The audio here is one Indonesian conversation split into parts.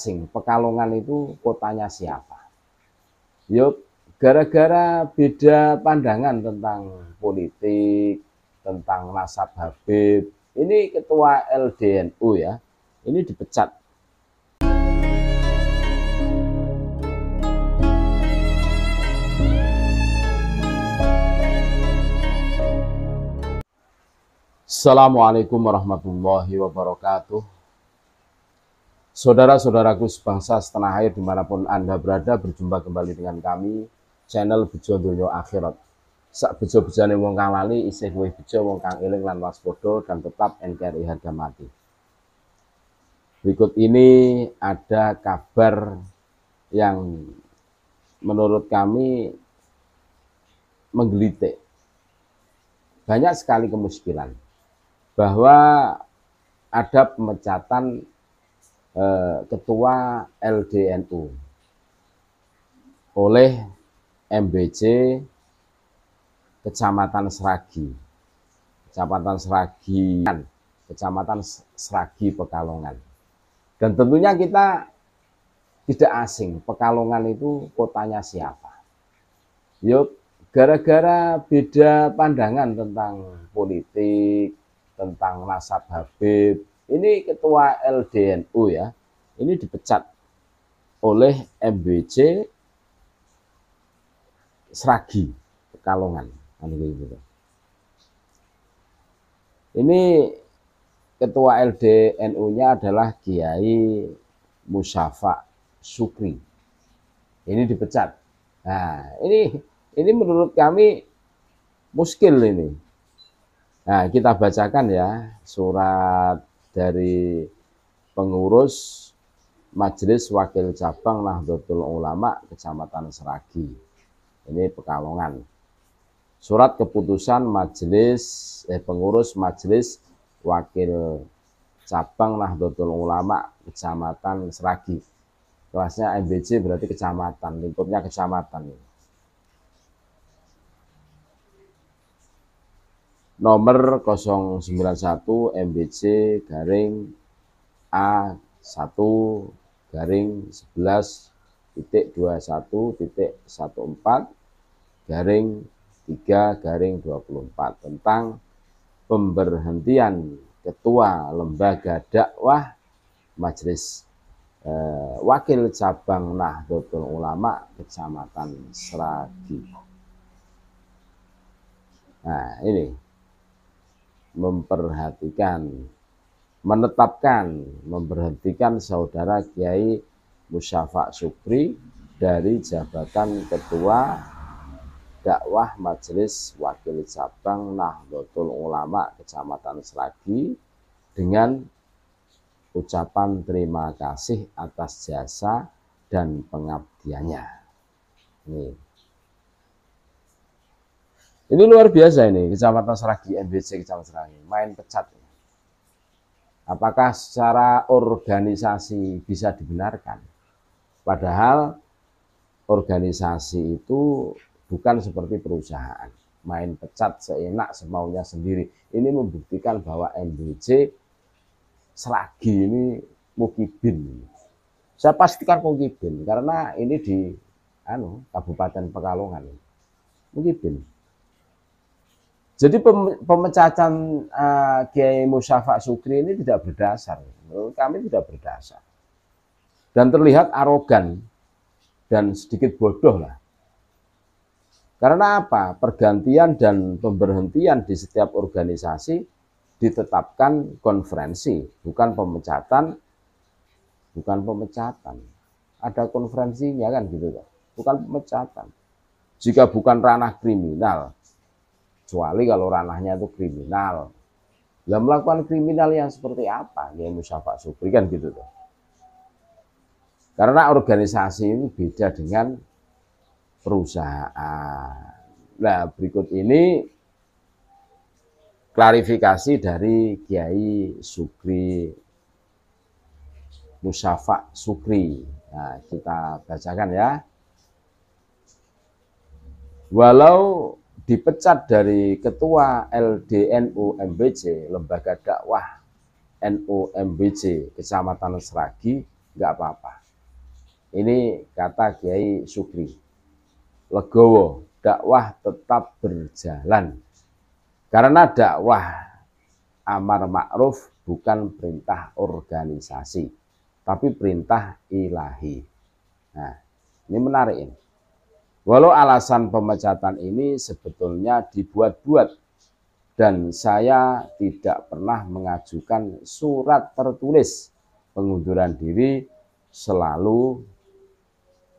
asing Pekalongan itu kotanya siapa yuk gara-gara beda pandangan tentang politik tentang nasab Habib ini ketua LDNU ya ini dipecat Assalamualaikum warahmatullahi wabarakatuh Saudara-saudaraku sebangsa setanah air dimanapun Anda berada, berjumpa kembali dengan kami, channel Bejo Dunia Akhirat. Sak bejo-bejane wong kang lali, isih kuih bejo wong kang iling lan waspodo dan tetap NKRI harga mati. Berikut ini ada kabar yang menurut kami menggelitik. Banyak sekali kemuskilan bahwa ada pemecatan eh, ketua LDNU oleh MBC Kecamatan Seragi. Kecamatan Seragi, Kecamatan Seragi Pekalongan. Dan tentunya kita tidak asing, Pekalongan itu kotanya siapa. Yuk, ya, gara-gara beda pandangan tentang politik, tentang nasab Habib, ini ketua LDNU ya. Ini dipecat oleh MBC Seragi Pekalongan. Anu gitu. Ini ketua LDNU-nya adalah Kiai Musafa Sukri. Ini dipecat. Nah, ini ini menurut kami muskil ini. Nah, kita bacakan ya surat dari pengurus Majelis Wakil Cabang Nahdlatul Ulama Kecamatan Seragi. Ini Pekalongan. Surat keputusan Majelis eh, pengurus Majelis Wakil Cabang Nahdlatul Ulama Kecamatan Seragi. Kelasnya MBC berarti kecamatan, lingkupnya kecamatan. nomor 091 MBC garing A1 garing 11 titik 21 titik 14 garing 3 garing 24 tentang pemberhentian Ketua Lembaga Dakwah Majelis eh, Wakil Cabang Nahdlatul Ulama Kecamatan Seragi. Nah, ini memperhatikan, menetapkan, memberhentikan saudara Kiai Musyafak Sukri dari jabatan Ketua dakwah Majelis Wakil Cabang Nahdlatul Ulama Kecamatan Seragi dengan ucapan terima kasih atas jasa dan pengabdiannya. Nih. Ini luar biasa ini, Kecamatan Seragi, MBC Kecamatan Seragi, main pecat. Apakah secara organisasi bisa dibenarkan? Padahal organisasi itu bukan seperti perusahaan, main pecat seenak semaunya sendiri. Ini membuktikan bahwa MBC Seragi ini mukibin. Saya pastikan mukibin karena ini di anu Kabupaten Pekalongan. Mukibin. Jadi pemecatan uh, eh, Kiai Sukri ini tidak berdasar. kami tidak berdasar. Dan terlihat arogan dan sedikit bodoh lah. Karena apa? Pergantian dan pemberhentian di setiap organisasi ditetapkan konferensi, bukan pemecatan, bukan pemecatan. Ada konferensinya kan gitu kan. Bukan pemecatan. Jika bukan ranah kriminal, kecuali kalau ranahnya itu kriminal lah melakukan kriminal yang seperti apa ya Musyafak Supri kan gitu tuh karena organisasi ini beda dengan perusahaan nah berikut ini klarifikasi dari Kiai Sukri Musyafak Sukri. Nah, kita bacakan ya. Walau dipecat dari ketua LDNU MBC lembaga dakwah NU MBC Kecamatan Seragi nggak apa-apa ini kata Kiai Sukri Legowo dakwah tetap berjalan karena dakwah amar ma'ruf bukan perintah organisasi tapi perintah ilahi nah ini menarik ini Walau alasan pemecatan ini sebetulnya dibuat-buat dan saya tidak pernah mengajukan surat tertulis pengunduran diri selalu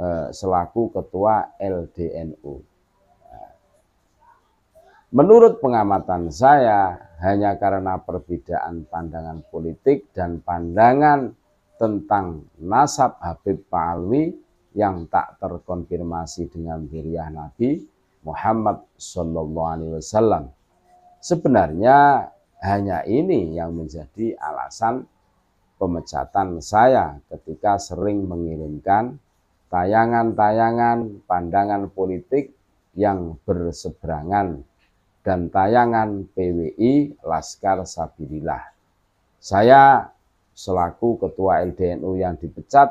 eh, selaku ketua LDNU. Menurut pengamatan saya, hanya karena perbedaan pandangan politik dan pandangan tentang nasab Habib Pak Alwi, yang tak terkonfirmasi dengan diriah Nabi Muhammad saw Alaihi Wasallam. Sebenarnya hanya ini yang menjadi alasan pemecatan saya ketika sering mengirimkan tayangan-tayangan pandangan politik yang berseberangan dan tayangan PWI Laskar Sabilillah. Saya selaku ketua LDNU yang dipecat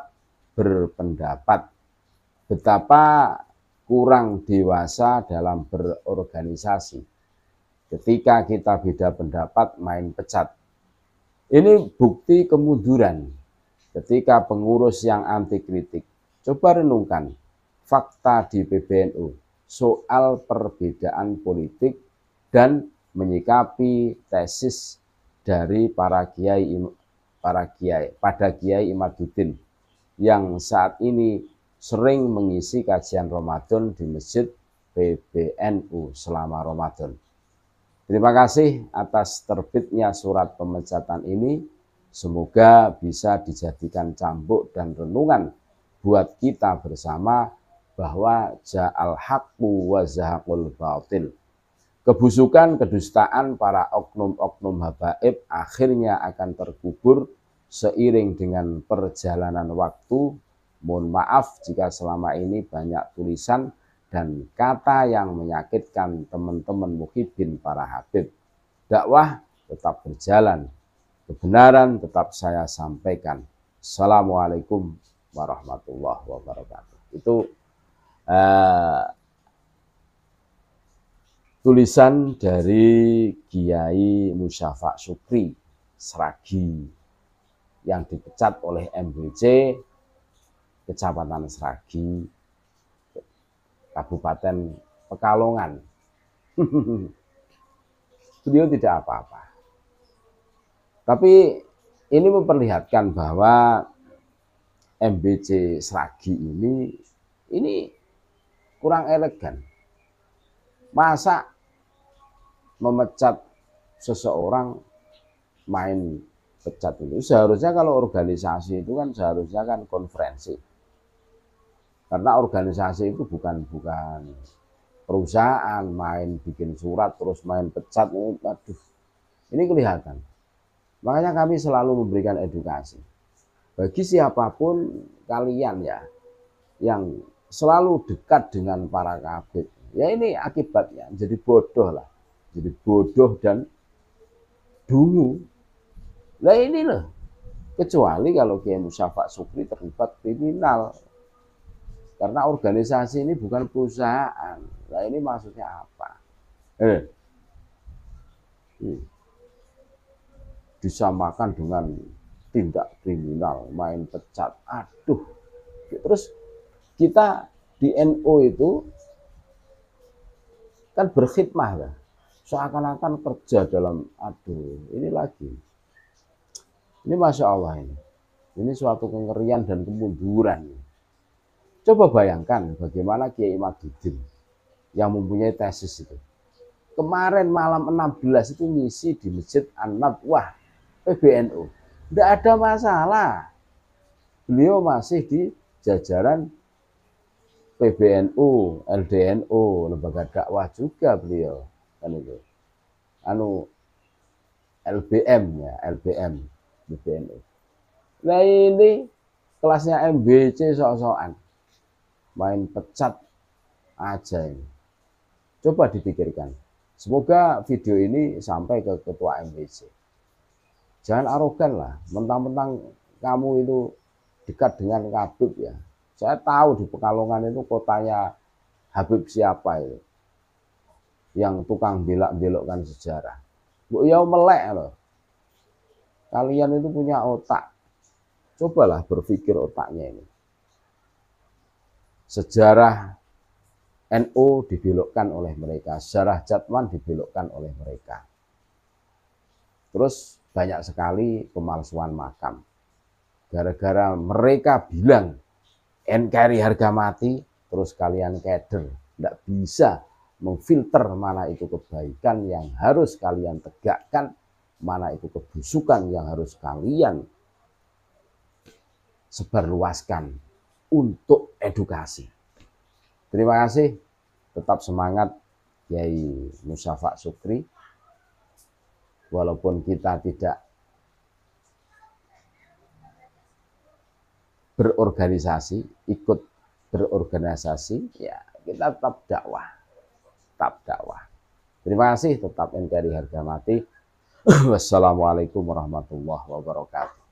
berpendapat betapa kurang dewasa dalam berorganisasi. Ketika kita beda pendapat, main pecat. Ini bukti kemunduran ketika pengurus yang anti kritik. Coba renungkan fakta di PBNU soal perbedaan politik dan menyikapi tesis dari para kiai para kiai pada kiai Imaduddin yang saat ini sering mengisi kajian Ramadan di Masjid PBNU selama Ramadan. Terima kasih atas terbitnya surat pemecatan ini. Semoga bisa dijadikan cambuk dan renungan buat kita bersama bahwa ja'al haqqu wa zahaqul batil. Kebusukan, kedustaan para oknum-oknum habaib akhirnya akan terkubur seiring dengan perjalanan waktu Mohon maaf jika selama ini banyak tulisan dan kata yang menyakitkan teman-teman muhibin para habib. Dakwah tetap berjalan, kebenaran tetap saya sampaikan. Assalamualaikum warahmatullahi wabarakatuh. Itu eh, tulisan dari Kiai Musyafak Sukri Seragi yang dipecat oleh MBC Kecamatan Seragi, Kabupaten Pekalongan. Beliau tidak apa-apa. Tapi ini memperlihatkan bahwa MBC Seragi ini ini kurang elegan. Masa memecat seseorang main pecat itu seharusnya kalau organisasi itu kan seharusnya kan konferensi karena organisasi itu bukan bukan perusahaan main bikin surat terus main pecat ini aduh. Ini kelihatan. Makanya kami selalu memberikan edukasi. Bagi siapapun kalian ya yang selalu dekat dengan para kabit. Ya ini akibatnya jadi bodoh lah. Jadi bodoh dan dungu. Nah ini loh. Kecuali kalau Kiai Musafak Sukri terlibat kriminal. Karena organisasi ini bukan perusahaan. Nah ini maksudnya apa? Eh, hmm. disamakan dengan tindak kriminal, main pecat. Aduh. Terus kita di NU itu kan berkhidmah ya. Seakan-akan kerja dalam aduh, ini lagi. Ini Masya Allah ini. Ini suatu kengerian dan kemunduran. Coba bayangkan bagaimana Kiai Maduddin yang mempunyai tesis itu. Kemarin malam 16 itu ngisi di Masjid An-Nadwah PBNU. Tidak ada masalah. Beliau masih di jajaran PBNU, LDNU, lembaga dakwah juga beliau. Kan itu. Anu LBM ya, LBM, PBNU. Nah ini kelasnya MBC so-soan main pecat aja ini. Coba dipikirkan. Semoga video ini sampai ke ketua MBC. Jangan arogan lah, mentang-mentang kamu itu dekat dengan kabut ya. Saya tahu di Pekalongan itu kotanya Habib siapa itu. Yang tukang belok belokkan sejarah. Bu Yau melek loh. Kalian itu punya otak. Cobalah berpikir otaknya ini. Sejarah NU dibelokkan oleh mereka, sejarah Jatwan dibelokkan oleh mereka. Terus banyak sekali pemalsuan makam. Gara-gara mereka bilang NKRI harga mati, terus kalian keder. Tidak bisa memfilter mana itu kebaikan yang harus kalian tegakkan, mana itu kebusukan yang harus kalian sebarluaskan untuk edukasi. Terima kasih. Tetap semangat Kiai Musafak Sukri. Walaupun kita tidak berorganisasi, ikut berorganisasi, ya kita tetap dakwah. Tetap dakwah. Terima kasih, tetap NKRI harga mati. Wassalamualaikum warahmatullahi wabarakatuh.